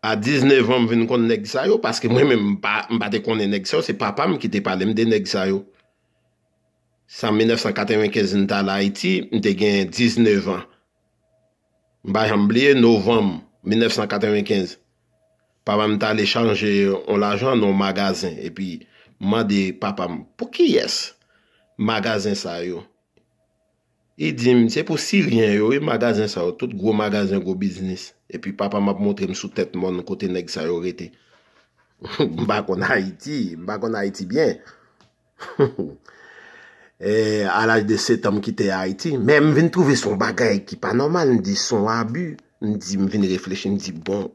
A 19 an mwen kon nek disa yo, paske mwen mwen mbate kon nek disa yo, se papam ki te pale mde nek disa yo. San 1995 mwen ta la Haiti, mwen te gen 19 an. Mwen bayan mbleye novem, 1995. Papam mwen ta le chanje on la jan non magazin, epi mwen de papam, pou ki yes magazin sa yo? E dim, se pou si ryen, yo e magazin sa yo, tout gro magazin, gro biznis. E pi papa m ap montre m sou tèt mon, kote neg sa yo rete. M bagon Haiti, m bagon Haiti bien. A laj de set am kite Haiti, men m vin trouve son bagay ki pa normal, m di son abu. M di, m vin refleche, m di bon.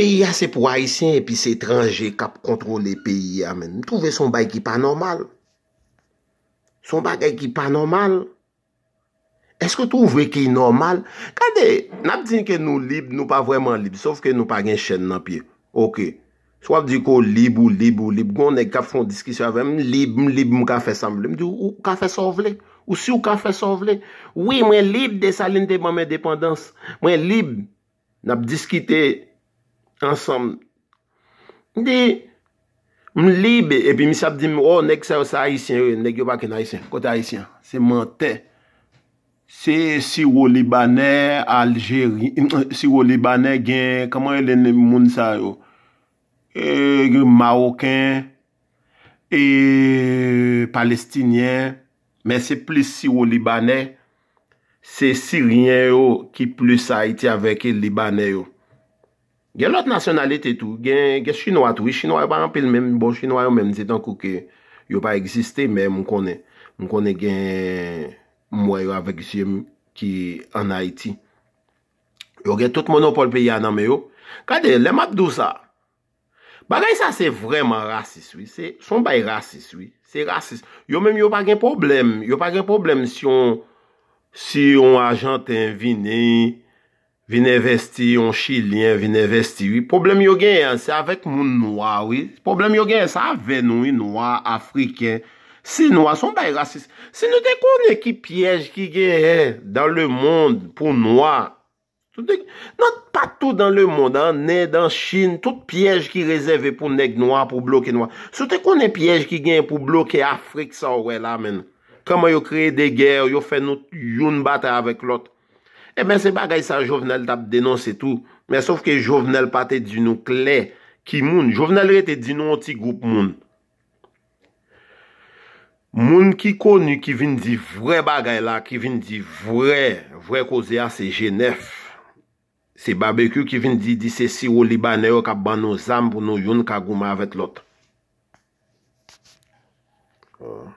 Peyi a se pou Haitien, pi se etranje kap kontrole peyi a men. M trouve son bagay ki pa normal. Son ba gen ki pa normal? Eske tou ve ki normal? Kade, nap di ke nou lib, nou pa vweman lib. Sof ke nou pa gen chen nan piye. Ok. So ap di ko, lib ou lib ou lib. Gwone kap fon diskisyon avèm, lib mou kafè samble. Mdi, ou kafè samble? Ou si ou kafè samble? Oui, mwen lib de salin de mwen mè depandans. Mwen lib. Nap diskite ansam. Di, M libe, epi misap di mi, o, oh, nek sa yo sa Aisyen yo, eh, nek yo baken Aisyen, kote Aisyen, se mante, se Siro-Libanen, Algérien, eh, eh, Siro-Libanen gen, kaman elen moun sa yo, e, Maroken, e, Palestinyen, men se plis Siro-Libanen, se Siriyen yo, ki plis Haiti aveke Libanen yo. Gen lot nasyonalite tou, gen chinoa tou, e chinoa yon pa anpil men, bon chinoa yon men, zedan kou ke yon pa egziste men, moun kone, moun kone gen mwen yon avek jem ki an Haiti. Yon gen tout monopole pe yon nan men yon. Kade, lemak dou sa? Bagay sa se vreman rasis, son bay rasis, se rasis. Yon men yon pa gen problem, yon pa gen problem si yon agenten vini... Vin investi yon chilien, vin investi yon. Problem yo gen, se avek moun noa, oui. Problem yo gen, se avek nou yon noa afriken. Se noa, son bay rasis. Se nou dekou ne ki piyej ki gen, he, dan le moun pou noa. Se nou dekou, nan patou dan le moun, nan ne dan chine, tout piyej ki rezeve pou neg noa, pou bloke noa. Se nou dekou ne piyej ki gen pou bloke Afrik, sa ouwe la, men. Kama yo kreye de gè, yo fè nou youn batè avèk lote. E men se bagay sa jovenel tap denons etou. Men saf ke jovenel pate di nou kle. Ki moun. Jovenel rete di nou anti-goup moun. Moun ki konu ki vin di vre bagay la. Ki vin di vre. Vre koze a se genef. Se barbecue ki vin di disesi ou libanè yo. Kab ban nou zambou nou yon. Kab gouman avet lot. Haa.